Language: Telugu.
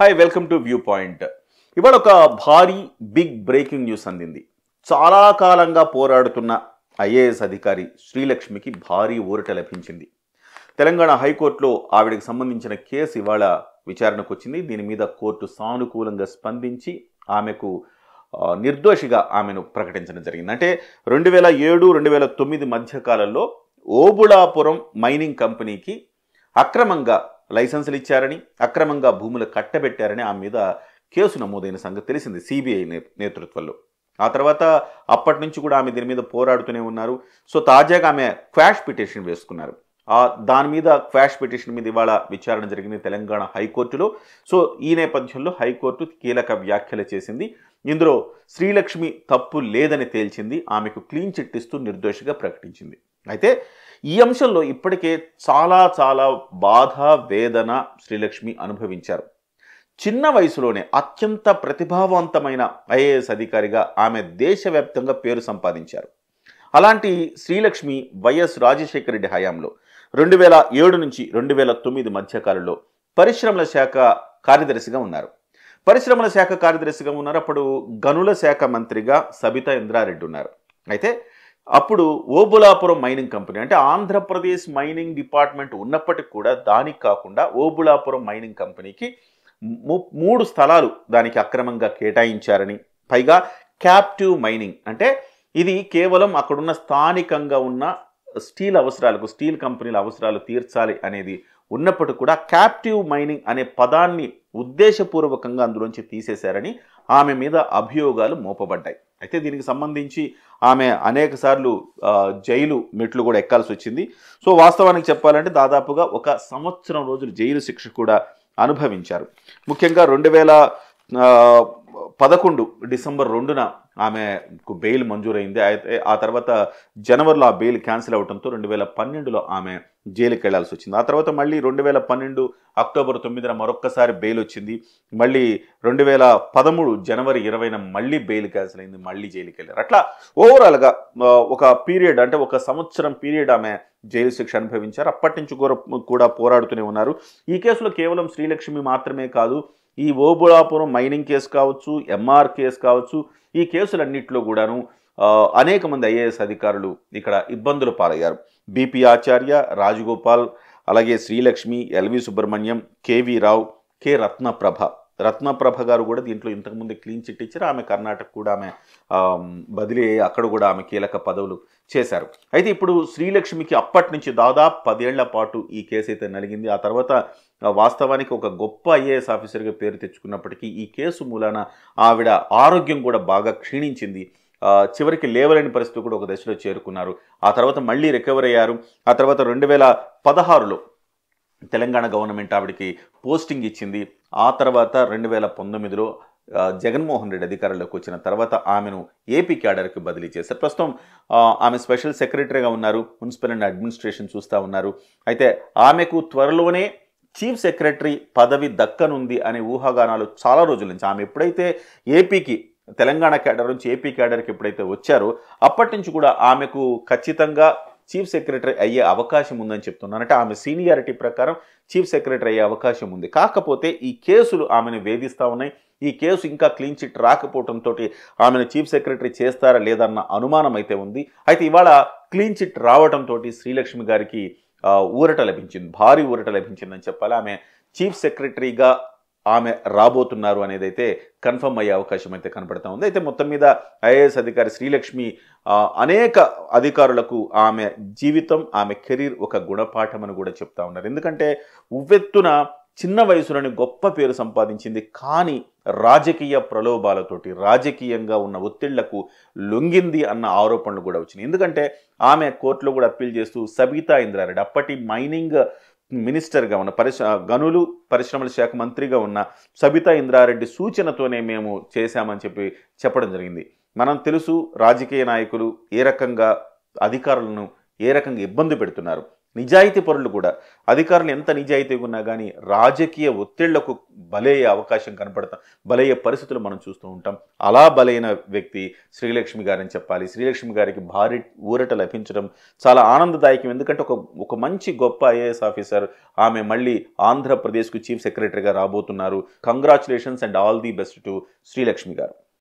hi welcome to viewpoint ఇవాళ ఒక భారీ బిగ్ బ్రేకింగ్ న్యూస్ అందింది చాలా కాలంగా పోరాడుతున్న ఐఏఎస్ అధికారి శ్రీలక్ష్మికి భారీ ఊరట లభించింది తెలంగాణ హైకోర్టులో ఆవిడకి సంబంధించిన కేసు ఇవాళ విచారణకు వచ్చింది దీని మీద కోర్టు సానుకూలంగా స్పందించి ఆమెకు నిర్దోషిగా ఆమెను ప్రకటించడం జరిగింది అంటే రెండు వేల ఏడు రెండు వేల తొమ్మిది మధ్యకాలంలో ఓబుళాపురం మైనింగ్ కంపెనీకి అక్రమంగా లైసెన్సులు ఇచ్చారని అక్రమంగా భూములు కట్టబెట్టారని ఆమె మీద కేసు నమోదైన సంగతి తెలిసింది సిబిఐ నేతృత్వంలో ఆ తర్వాత అప్పటి నుంచి కూడా ఆమె దీని మీద పోరాడుతూనే ఉన్నారు సో తాజాగా ఆమె క్వాష్ పిటిషన్ వేసుకున్నారు ఆ దాని మీద క్వాష్ పిటిషన్ మీద ఇవాళ విచారణ జరిగింది తెలంగాణ హైకోర్టులో సో ఈ నేపథ్యంలో హైకోర్టు కీలక వ్యాఖ్యలు చేసింది ఇందులో శ్రీలక్ష్మి తప్పు లేదని తేల్చింది ఆమెకు క్లీన్ చిట్ ఇస్తూ నిర్దోషిగా ప్రకటించింది అయితే ఈ అంశంలో ఇప్పటికే చాలా చాలా బాధ వేదన శ్రీలక్ష్మి అనుభవించారు చిన్న వయసులోనే అత్యంత ప్రతిభావంతమైన ఐఏఎస్ అధికారిగా ఆమె దేశవ్యాప్తంగా పేరు సంపాదించారు అలాంటి శ్రీలక్ష్మి వైఎస్ రాజశేఖర రెడ్డి హయాంలో రెండు వేల ఏడు నుంచి రెండు వేల తొమ్మిది మధ్యకాలంలో పరిశ్రమల శాఖ కార్యదర్శిగా ఉన్నారు పరిశ్రమల శాఖ కార్యదర్శిగా ఉన్నారు అప్పుడు గనుల శాఖ మంత్రిగా సబితా ఇంద్రారెడ్డి ఉన్నారు అయితే అప్పుడు ఓబులాపురం మైనింగ్ కంపెనీ అంటే ఆంధ్రప్రదేశ్ మైనింగ్ డిపార్ట్మెంట్ ఉన్నప్పటికి కూడా దానికి కాకుండా ఓబులాపురం మైనింగ్ కంపెనీకి మూడు స్థలాలు దానికి అక్రమంగా కేటాయించారని పైగా క్యాప్టివ్ మైనింగ్ అంటే ఇది కేవలం అక్కడున్న స్థానికంగా ఉన్న స్టీల్ అవసరాలకు స్టీల్ కంపెనీల అవసరాలు తీర్చాలి అనేది ఉన్నప్పటికీ కూడా క్యాప్టివ్ మైనింగ్ అనే పదాన్ని ఉద్దేశపూర్వకంగా అందులోంచి తీసేశారని ఆమె మీద అభియోగాలు మోపబడ్డాయి అయితే దీనికి సంబంధించి ఆమె అనేక సార్లు జైలు మెట్లు కూడా ఎక్కాల్సి వచ్చింది సో వాస్తవానికి చెప్పాలంటే దాదాపుగా ఒక సంవత్సరం రోజులు జైలు శిక్ష కూడా అనుభవించారు ముఖ్యంగా రెండు వేల పదకొండు డిసెంబర్ రెండున ఆమెకు బెయిల్ మంజూరైంది అయితే ఆ తర్వాత జనవరిలో ఆ బెయిల్ క్యాన్సిల్ అవడంతో రెండు వేల పన్నెండులో ఆమె జైలుకి వెళ్లాల్సి వచ్చింది ఆ తర్వాత మళ్ళీ రెండు వేల పన్నెండు అక్టోబర్ తొమ్మిదిన మరొక్కసారి బెయిల్ వచ్చింది మళ్ళీ రెండు వేల పదమూడు జనవరి ఇరవైన మళ్ళీ బెయిల్ క్యాన్సిల్ అయింది మళ్ళీ జైలుకి వెళ్ళారు అట్లా ఓవరాల్గా ఒక పీరియడ్ అంటే ఒక సంవత్సరం పీరియడ్ ఆమె జైలు శిక్ష అనుభవించారు అప్పటి నుంచి కూడా పోరాడుతూనే ఉన్నారు ఈ కేసులో కేవలం శ్రీలక్ష్మి మాత్రమే కాదు ఈ ఓబుళాపురం మైనింగ్ కేసు కావచ్చు ఎంఆర్ కేసు కావచ్చు ఈ కేసులన్నింటిలో కూడాను అనేక మంది ఐఏఎస్ అధికారులు ఇక్కడ ఇబ్బందులు పాలయ్యారు బీపీ ఆచార్య రాజగోపాల్ అలాగే Srilakshmi LV Subrahmanyam KV Rao K Ratnaprabha Ratnaprabha గారు కూడా దీంట్లో ఇంతకుముందు క్లీన్ చిట్ ఇచ్చారు ఆమె కర్ణాటక కూడా ఆమె బదిలీ అక్కడ కూడా ఆమె కీలక పదవులు చేశారు అయితే ఇప్పుడు శ్రీలక్ష్మికి అప్పటి నుంచి దాదాపు పదేళ్ల పాటు ఈ కేసు అయితే నలిగింది ఆ తర్వాత వాస్తవానికి ఒక గొప్ప ఐఏఎస్ ఆఫీసర్గా పేరు తెచ్చుకున్నప్పటికీ ఈ కేసు మూలాన ఆవిడ ఆరోగ్యం కూడా బాగా క్షీణించింది చివరికి లేవలేని పరిస్థితి కూడా ఒక దశలో చేరుకున్నారు ఆ తర్వాత మళ్ళీ రికవర్ అయ్యారు ఆ తర్వాత రెండు వేల పదహారులో తెలంగాణ గవర్నమెంట్ ఆవిడికి పోస్టింగ్ ఇచ్చింది ఆ తర్వాత రెండు వేల పంతొమ్మిదిలో జగన్మోహన్ రెడ్డి అధికారంలోకి వచ్చిన తర్వాత ఆమెను ఏపీ క్యాడర్కి బదిలీ చేశారు ప్రస్తుతం ఆమె స్పెషల్ సెక్రటరీగా ఉన్నారు మున్సిపల్ అండ్ అడ్మినిస్ట్రేషన్ చూస్తూ ఉన్నారు అయితే ఆమెకు త్వరలోనే చీఫ్ సెక్రటరీ పదవి దక్కనుంది అనే ఊహాగానాలు చాలా రోజుల నుంచి ఆమె ఎప్పుడైతే ఏపీకి తెలంగాణ క్యాడర్ నుంచి ఏపీ క్యాడర్కి ఎప్పుడైతే వచ్చారో అప్పటి నుంచి కూడా ఆమెకు ఖచ్చితంగా చీఫ్ సెక్రటరీ అయ్యే అవకాశం ఉందని చెప్తున్నాను అంటే ఆమె సీనియారిటీ ప్రకారం చీఫ్ సెక్రటరీ అయ్యే అవకాశం ఉంది కాకపోతే ఈ కేసులు ఆమెను వేధిస్తూ ఉన్నాయి ఈ కేసు ఇంకా క్లీన్ చిట్ రాకపోవడంతో ఆమెను చీఫ్ సెక్రటరీ చేస్తారా లేదన్న అనుమానం అయితే ఉంది అయితే ఇవాళ క్లీన్ చిట్ రావడంతో శ్రీలక్ష్మి గారికి ఊరట లభించింది భారీ ఊరట లభించిందని చెప్పాలి ఆమె చీఫ్ సెక్రటరీగా ఆమె రాబోతున్నారు అనేదైతే కన్ఫర్మ్ అయ్యే అవకాశం అయితే కనపడతా ఉంది అయితే మొత్తం మీద ఐఏఎస్ అధికారి శ్రీలక్ష్మి అనేక అధికారులకు ఆమె జీవితం ఆమె కెరీర్ ఒక గుణపాఠం అని కూడా చెప్తా ఉన్నారు ఎందుకంటే ఉవ్వెత్తున చిన్న వయసులోనే గొప్ప పేరు సంపాదించింది కానీ రాజకీయ ప్రలోభాలతోటి రాజకీయంగా ఉన్న ఒత్తిళ్లకు లొంగింది అన్న ఆరోపణలు కూడా వచ్చినాయి ఎందుకంటే ఆమె కోర్టులో కూడా అప్పీల్ చేస్తూ సబితా ఇంద్రారెడ్డి అప్పటి మైనింగ్ మినిస్టర్గా ఉన్న పరిశ గనులు పరిశ్రమల శాఖ మంత్రిగా ఉన్న సబితా ఇంద్రారెడ్డి సూచనతోనే మేము చేశామని చెప్పి చెప్పడం జరిగింది మనం తెలుసు రాజకీయ నాయకులు ఏ రకంగా అధికారులను ఏ రకంగా ఇబ్బంది పెడుతున్నారు నిజాయితీ పరులు కూడా అధికారులు ఎంత నిజాయితీగా ఉన్నా కానీ రాజకీయ ఒత్తిళ్లకు బలయ్యే అవకాశం కనపడతాం బలయ్యే పరిస్థితులు మనం చూస్తూ ఉంటాం అలా బలైన వ్యక్తి శ్రీలక్ష్మి గారని చెప్పాలి శ్రీలక్ష్మి గారికి భారీ ఊరట లభించడం చాలా ఆనందదాయకం ఎందుకంటే ఒక ఒక మంచి గొప్ప ఐఏఎస్ ఆఫీసర్ ఆమె మళ్ళీ ఆంధ్రప్రదేశ్కు చీఫ్ సెక్రటరీగా రాబోతున్నారు congratulations and all the best to Srilakshmi గారు